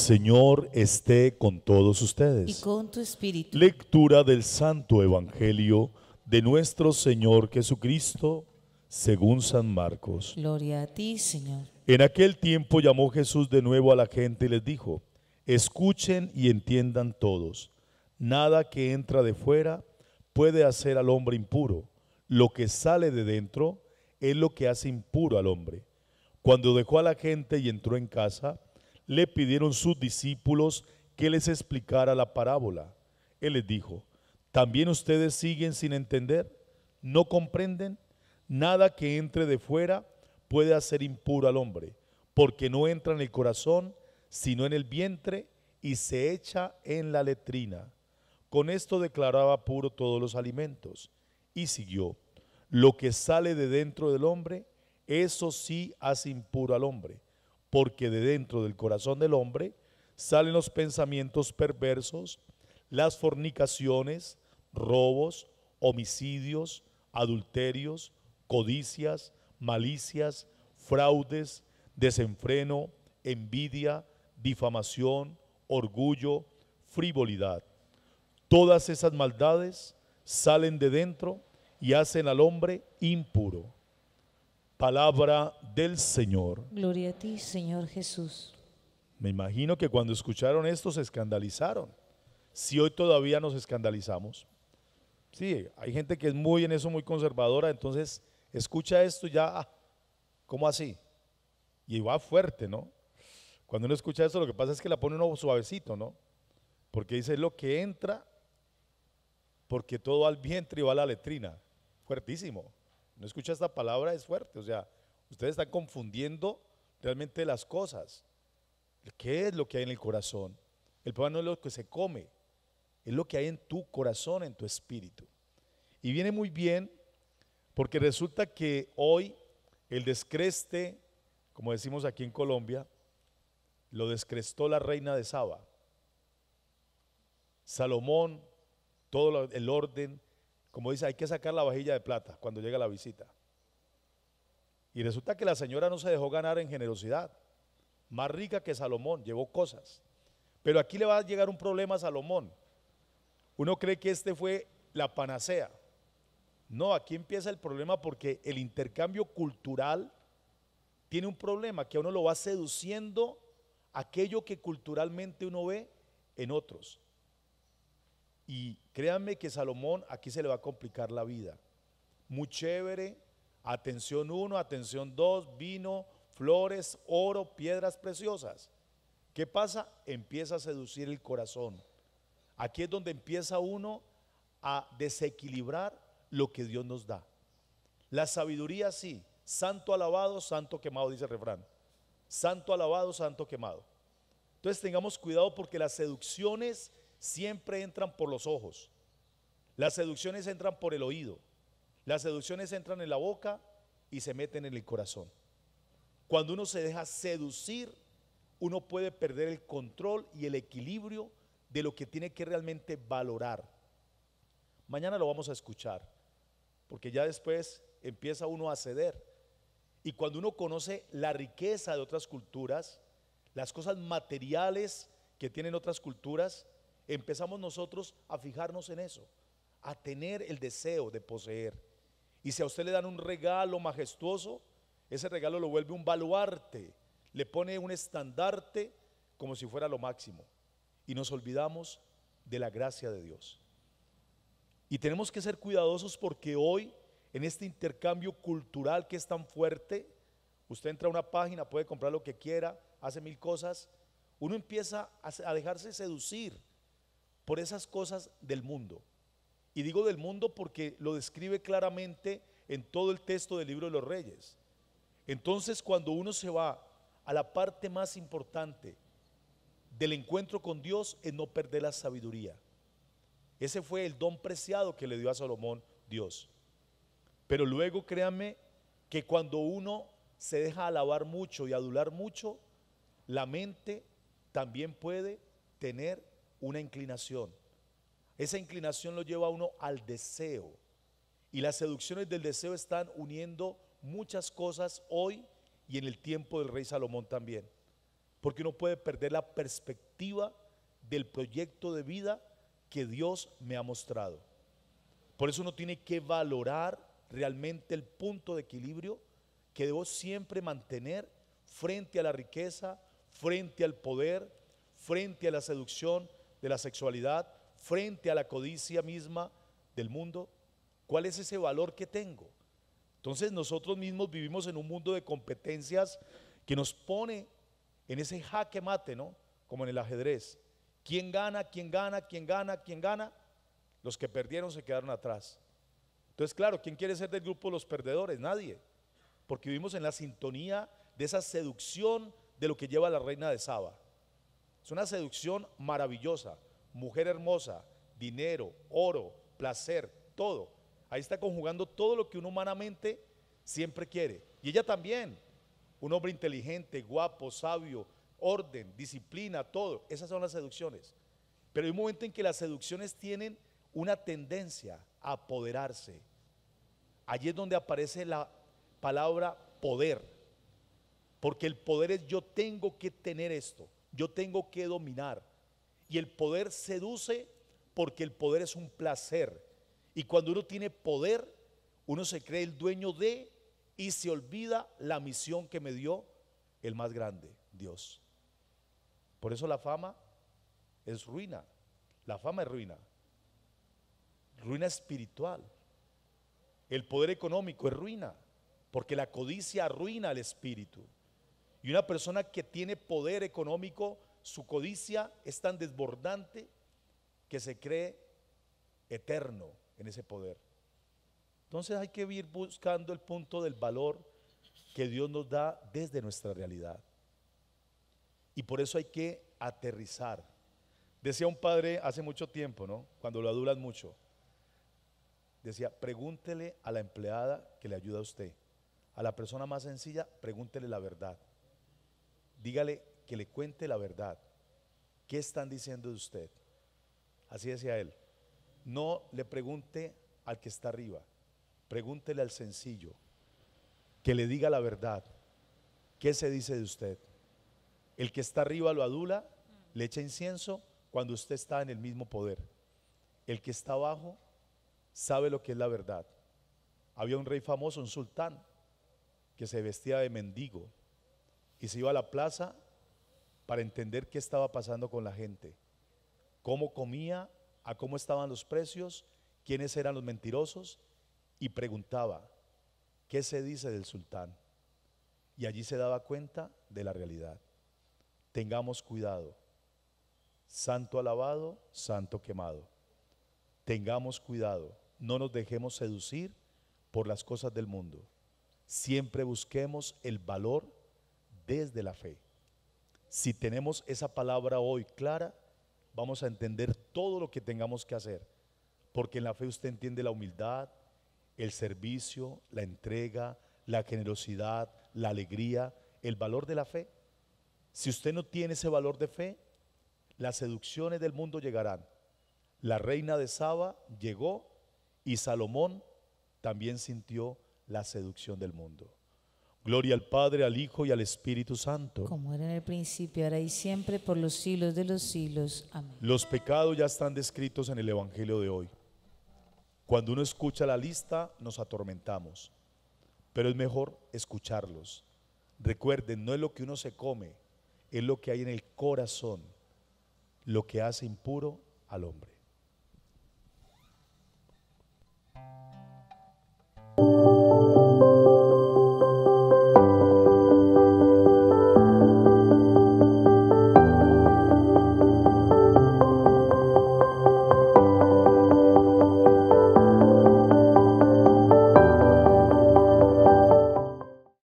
Señor esté con todos ustedes. Y con tu espíritu. Lectura del Santo Evangelio de nuestro Señor Jesucristo, según San Marcos. Gloria a ti, Señor. En aquel tiempo llamó Jesús de nuevo a la gente y les dijo, escuchen y entiendan todos, nada que entra de fuera puede hacer al hombre impuro, lo que sale de dentro es lo que hace impuro al hombre. Cuando dejó a la gente y entró en casa, le pidieron sus discípulos que les explicara la parábola. Él les dijo, ¿también ustedes siguen sin entender? ¿No comprenden? Nada que entre de fuera puede hacer impuro al hombre, porque no entra en el corazón, sino en el vientre y se echa en la letrina. Con esto declaraba puro todos los alimentos. Y siguió, lo que sale de dentro del hombre, eso sí hace impuro al hombre porque de dentro del corazón del hombre salen los pensamientos perversos, las fornicaciones, robos, homicidios, adulterios, codicias, malicias, fraudes, desenfreno, envidia, difamación, orgullo, frivolidad. Todas esas maldades salen de dentro y hacen al hombre impuro Palabra del Señor. Gloria a ti, Señor Jesús. Me imagino que cuando escucharon esto se escandalizaron. Si hoy todavía nos escandalizamos. Sí, hay gente que es muy en eso, muy conservadora, entonces escucha esto ya, ah, ¿cómo así? Y va fuerte, ¿no? Cuando uno escucha esto, lo que pasa es que la pone uno suavecito, ¿no? Porque dice lo que entra, porque todo va al vientre y va a la letrina. Fuertísimo no escucha esta palabra, es fuerte. O sea, ustedes están confundiendo realmente las cosas. ¿Qué es lo que hay en el corazón? El problema no es lo que se come, es lo que hay en tu corazón, en tu espíritu. Y viene muy bien porque resulta que hoy el descreste, como decimos aquí en Colombia, lo descrestó la reina de Saba. Salomón, todo el orden, como dice, hay que sacar la vajilla de plata cuando llega la visita. Y resulta que la señora no se dejó ganar en generosidad. Más rica que Salomón, llevó cosas. Pero aquí le va a llegar un problema a Salomón. Uno cree que este fue la panacea. No, aquí empieza el problema porque el intercambio cultural tiene un problema que a uno lo va seduciendo aquello que culturalmente uno ve en otros. Y créanme que Salomón aquí se le va a complicar la vida. Muy chévere, atención uno, atención dos, vino, flores, oro, piedras preciosas. ¿Qué pasa? Empieza a seducir el corazón. Aquí es donde empieza uno a desequilibrar lo que Dios nos da. La sabiduría sí, santo alabado, santo quemado, dice el refrán. Santo alabado, santo quemado. Entonces tengamos cuidado porque las seducciones siempre entran por los ojos. Las seducciones entran por el oído. Las seducciones entran en la boca y se meten en el corazón. Cuando uno se deja seducir, uno puede perder el control y el equilibrio de lo que tiene que realmente valorar. Mañana lo vamos a escuchar, porque ya después empieza uno a ceder. Y cuando uno conoce la riqueza de otras culturas, las cosas materiales que tienen otras culturas, empezamos nosotros a fijarnos en eso, a tener el deseo de poseer. Y si a usted le dan un regalo majestuoso, ese regalo lo vuelve un baluarte, le pone un estandarte como si fuera lo máximo. Y nos olvidamos de la gracia de Dios. Y tenemos que ser cuidadosos porque hoy, en este intercambio cultural que es tan fuerte, usted entra a una página, puede comprar lo que quiera, hace mil cosas, uno empieza a dejarse seducir por esas cosas del mundo. Y digo del mundo porque lo describe claramente en todo el texto del libro de los reyes. Entonces cuando uno se va a la parte más importante del encuentro con Dios es no perder la sabiduría. Ese fue el don preciado que le dio a Salomón Dios. Pero luego créanme que cuando uno se deja alabar mucho y adular mucho, la mente también puede tener una inclinación. Esa inclinación lo lleva a uno al deseo. Y las seducciones del deseo están uniendo muchas cosas hoy y en el tiempo del rey Salomón también. Porque uno puede perder la perspectiva del proyecto de vida que Dios me ha mostrado. Por eso uno tiene que valorar realmente el punto de equilibrio que debo siempre mantener frente a la riqueza, frente al poder, frente a la seducción, de la sexualidad frente a la codicia misma del mundo? ¿Cuál es ese valor que tengo? Entonces nosotros mismos vivimos en un mundo de competencias que nos pone en ese jaque mate, ¿no? Como en el ajedrez. ¿Quién gana? ¿Quién gana? ¿Quién gana? ¿Quién gana? Los que perdieron se quedaron atrás. Entonces, claro, ¿quién quiere ser del grupo de los perdedores? Nadie. Porque vivimos en la sintonía de esa seducción de lo que lleva la reina de Saba. Es una seducción maravillosa. Mujer hermosa, dinero, oro, placer, todo. Ahí está conjugando todo lo que uno humanamente siempre quiere. Y ella también. Un hombre inteligente, guapo, sabio, orden, disciplina, todo. Esas son las seducciones. Pero hay un momento en que las seducciones tienen una tendencia a apoderarse. Allí es donde aparece la palabra poder. Porque el poder es yo tengo que tener esto yo tengo que dominar. Y el poder seduce porque el poder es un placer. Y cuando uno tiene poder, uno se cree el dueño de y se olvida la misión que me dio el más grande, Dios. Por eso la fama es ruina. La fama es ruina. Ruina espiritual. El poder económico es ruina, porque la codicia arruina al espíritu. Y una persona que tiene poder económico, su codicia es tan desbordante que se cree eterno en ese poder. Entonces hay que ir buscando el punto del valor que Dios nos da desde nuestra realidad. Y por eso hay que aterrizar. Decía un padre hace mucho tiempo, ¿no? Cuando lo adulan mucho. Decía, pregúntele a la empleada que le ayuda a usted. A la persona más sencilla, pregúntele la verdad dígale que le cuente la verdad. ¿Qué están diciendo de usted? Así decía él. No le pregunte al que está arriba, pregúntele al sencillo, que le diga la verdad. ¿Qué se dice de usted? El que está arriba lo adula, le echa incienso cuando usted está en el mismo poder. El que está abajo sabe lo que es la verdad. Había un rey famoso, un sultán, que se vestía de mendigo y se iba a la plaza para entender qué estaba pasando con la gente, cómo comía, a cómo estaban los precios, quiénes eran los mentirosos y preguntaba, ¿qué se dice del sultán? Y allí se daba cuenta de la realidad. Tengamos cuidado. Santo alabado, santo quemado. Tengamos cuidado. No nos dejemos seducir por las cosas del mundo. Siempre busquemos el valor desde la fe. Si tenemos esa palabra hoy clara, vamos a entender todo lo que tengamos que hacer, porque en la fe usted entiende la humildad, el servicio, la entrega, la generosidad, la alegría, el valor de la fe. Si usted no tiene ese valor de fe, las seducciones del mundo llegarán. La reina de Saba llegó y Salomón también sintió la seducción del mundo. Gloria al Padre, al Hijo y al Espíritu Santo. Como era en el principio, ahora y siempre, por los siglos de los siglos. Amén. Los pecados ya están descritos en el Evangelio de hoy. Cuando uno escucha la lista, nos atormentamos. Pero es mejor escucharlos. Recuerden, no es lo que uno se come, es lo que hay en el corazón, lo que hace impuro al hombre.